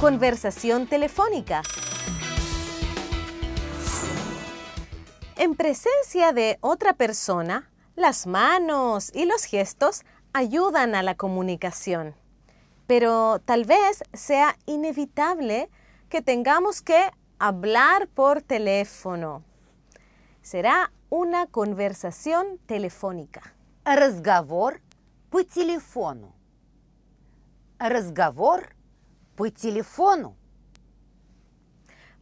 Conversación telefónica. En presencia de otra persona, las manos y los gestos ayudan a la comunicación, pero tal vez sea inevitable que tengamos que hablar por teléfono. Será una conversación telefónica. Разговор по телефону.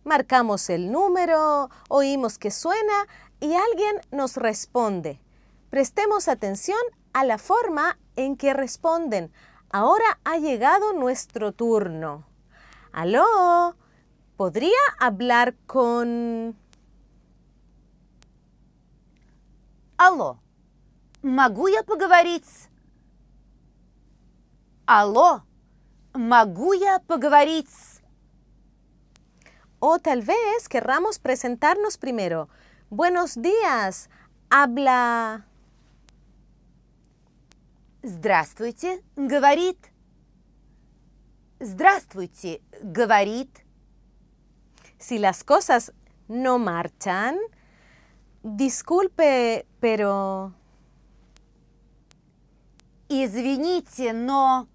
Marcamos el número, oímos que suena y alguien nos responde. Prestemos atención a la forma en que responden. Ahora ha llegado nuestro turno. Aló, ¿podría hablar con... ¿Aló? maguya я поговорить? maguya я O tal vez querramos presentarnos primero. Buenos días, habla... Здравствуйте, говорит. Здравствуйте, говорит. Si las cosas no marchan, disculpe, pero... Извините, но...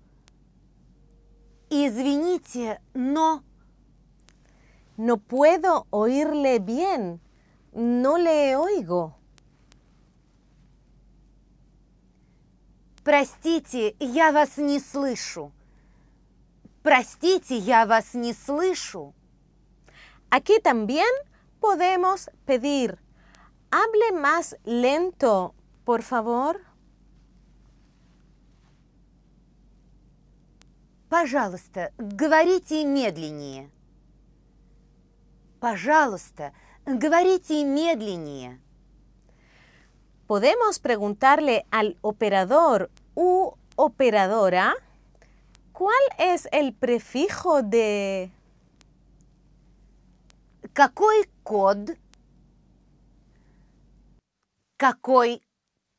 Извините, no, No puedo oírle bien. No le oigo. Простите, ya vas ni слышу. Простите, ya вас ni слышу. Aquí también podemos pedir, hable más lento, por favor. «Пожалуйста, говорите медленнее». «Пожалуйста, говорите медленнее». Podemos preguntarle al operador u operadora cuál es el prefijo de... Какой код? Какой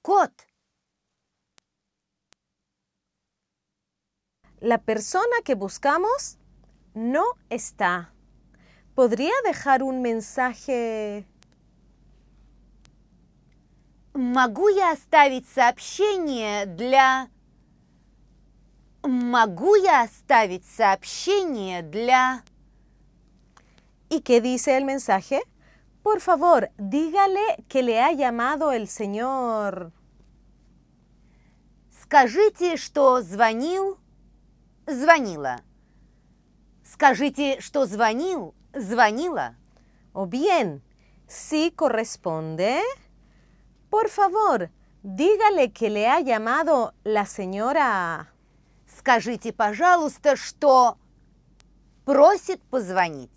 код? la persona que buscamos no está. ¿Podría dejar un mensaje? Могу я оставить сообщение для... Могу я оставить сообщение для... ¿Y qué dice el mensaje? Por favor, dígale que le ha llamado el señor. Скажите, что звонил... звонила. Скажите, что звонил, звонила. O bien, si corresponde, por favor, dígale que le ha llamado la señora. Скажите, пожалуйста, что просит позвонить.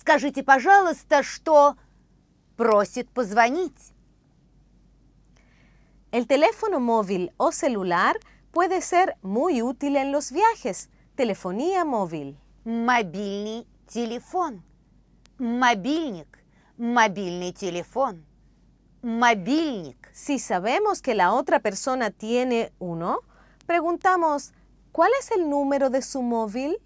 Скажите, пожалуйста, что просит позвонить. El teléfono móvil o celular puede ser muy útil en los viajes. Telefonía móvil. Мобильный телефон. Мобильник. Мобильный телефон. Мобильник. Si sabemos que la otra persona tiene uno, preguntamos, ¿cuál es el número de su móvil?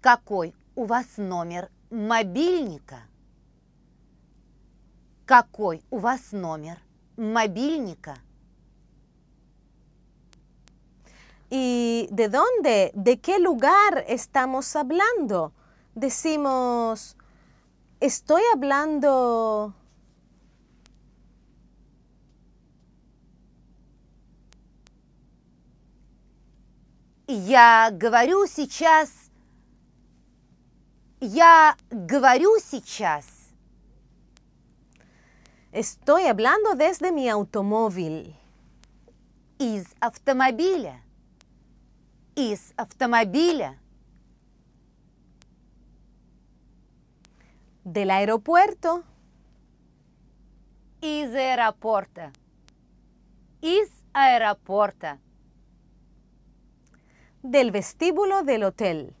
Какой у вас номер мобильника? Какой у вас номер мобильника? ¿Y de dónde? ¿De qué lugar estamos hablando? Decimos, estoy hablando... Я говорю сейчас, я говорю сейчас. Estoy hablando desde mi automóvil. Из автомобиля. Is automobile. Del aeropuerto. Is aeropuerta. Is aeropuerta. Del vestíbulo del hotel.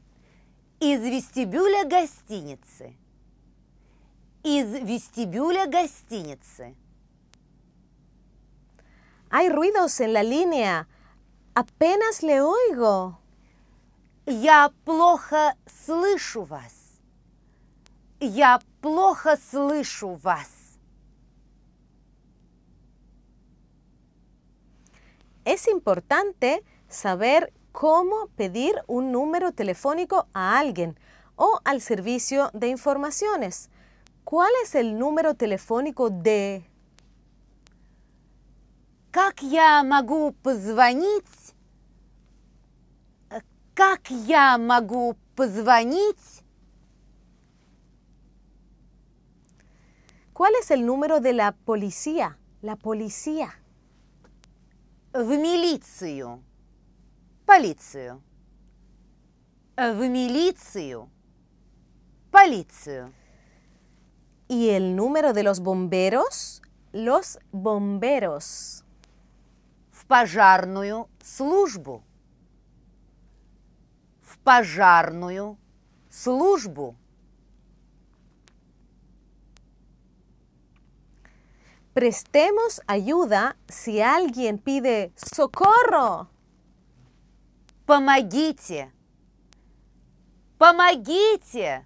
Is vestibule gastinitse. Is vestibule gastinitse. Hay ruidos en la línea. Apenas le oigo. Ya плохо слышу вас. Я плохо слышу вас. Es importante saber cómo pedir un número telefónico a alguien o al servicio de informaciones. ¿Cuál es el número telefónico de ¿Cómo я могу позвонить? Как я могу ¿Cuál es el número de la policía? La policía. В милицию. Полицию. В милицию. Полицию. ¿Y el número de los bomberos? Los bomberos пожарную службу. В пожарную Prestemos ayuda si alguien pide socorro. Помогите. Помогите.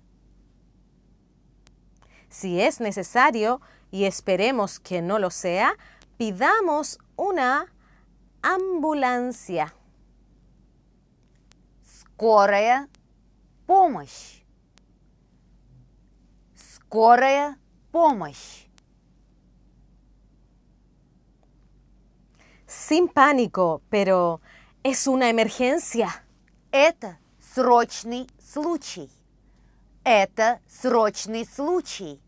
Si es necesario, y esperemos que no lo sea, pidamos una Ambulancia. Скорая помощь. Скорая помощь. Sin pánico, pero es una emergencia. Это срочный случай. Это срочный случай.